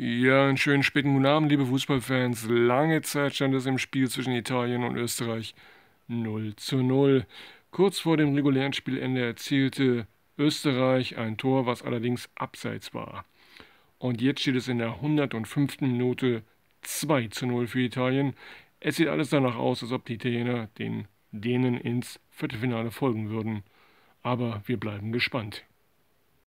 Ja, einen schönen späten guten Abend, liebe Fußballfans. Lange Zeit stand es im Spiel zwischen Italien und Österreich 0 zu 0. Kurz vor dem regulären Spielende erzielte Österreich ein Tor, was allerdings abseits war. Und jetzt steht es in der 105. Minute 2 zu 0 für Italien. Es sieht alles danach aus, als ob die Italiener den Dänen ins Viertelfinale folgen würden. Aber wir bleiben gespannt.